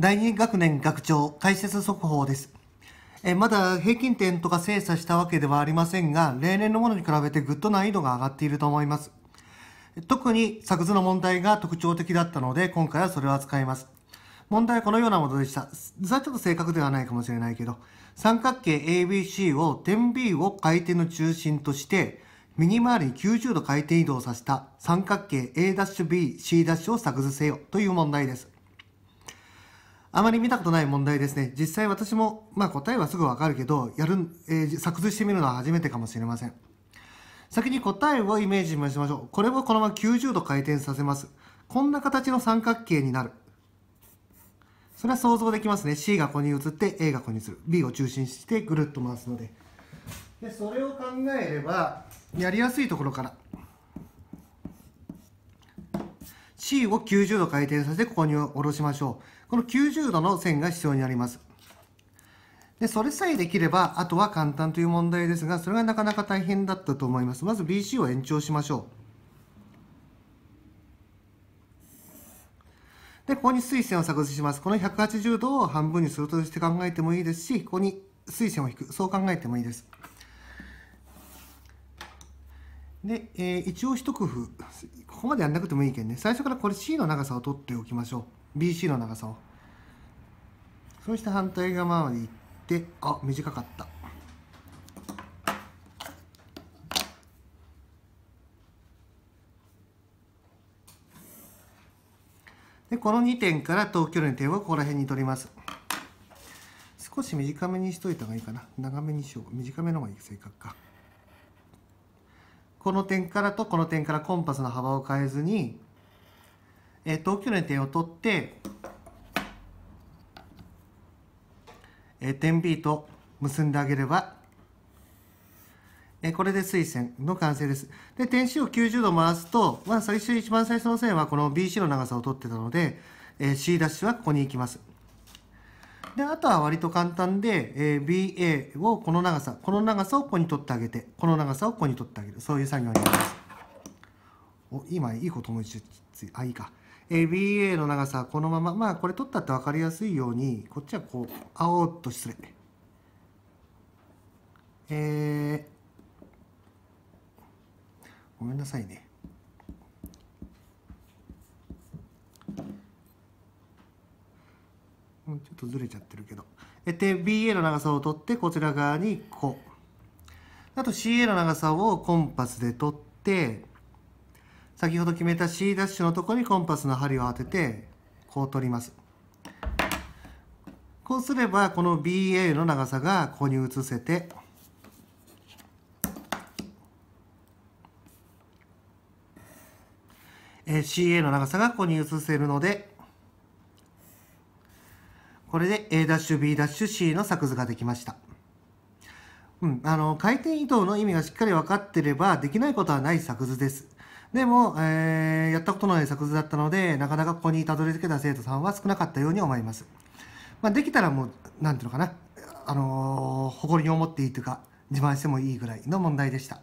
第2学年学長解説速報です。えまだ平均点とか精査したわけではありませんが、例年のものに比べてぐっと難易度が上がっていると思います。特に作図の問題が特徴的だったので、今回はそれを扱います。問題はこのようなものでした。図はちょっと正確ではないかもしれないけど、三角形 ABC を点 B を回転の中心として、右回りに90度回転移動させた三角形 A'B'C' を作図せよという問題です。あまり見たことない問題ですね。実際私も、まあ、答えはすぐわかるけど、やる、えー、作図してみるのは初めてかもしれません。先に答えをイメージしましょう。これをこのまま90度回転させます。こんな形の三角形になる。それは想像できますね。C がここに移って A がここに移る。B を中心してぐるっと回すので。で、それを考えれば、やりやすいところから C を90度回転させてここに下ろしましょう。この90度の線が必要になります。で、それさえできれば、あとは簡単という問題ですが、それがなかなか大変だったと思います。まず BC を延長しましょう。で、ここに水線を作図します。この180度を半分にするとして考えてもいいですし、ここに水線を引く。そう考えてもいいです。で、えー、一応一工夫、ここまでやんなくてもいいけんね、最初からこれ C の長さを取っておきましょう。BC の長さを。そうして反対側まで行って、あ、短かった。で、この2点から等距離の点はここら辺に取ります。少し短めにしといた方がいいかな。長めにしよう。短めの方がいい、正確か。この点からとこの点からコンパスの幅を変えずに、えー、等距離の点を取って、えー、点 B と結んであげれば、えー、これで垂線の完成です。で、点 C を90度回すと、まあ、最初、一番最初の線はこの BC の長さを取ってたので、えー、C' はここに行きます。であとは割と簡単で、えー、BA をこの長さこの長さをここに取ってあげてこの長さをここに取ってあげるそういう作業になりますお今いいこと思いついあいいか BA の長さこのまままあこれ取ったって分かりやすいようにこっちはこう青っと失礼えー、ごめんなさいねちょっとずれちゃってるけど。で、BA の長さを取って、こちら側にこう。あと CA の長さをコンパスで取って、先ほど決めた C' ダッシュのとこにコンパスの針を当てて、こう取ります。こうすれば、この BA の長さがここに移せて、え CA の長さがここに移せるので、これで A'B'C の作図ができました。うん、あの回転移動の意味がしっかり分かってればできないことはない作図です。でも、えー、やったことのない作図だったので、なかなかここにたどり着けた生徒さんは少なかったように思います。まあ、できたらもう、なんていうのかな、あのー、誇りに思っていいというか、自慢してもいいぐらいの問題でした。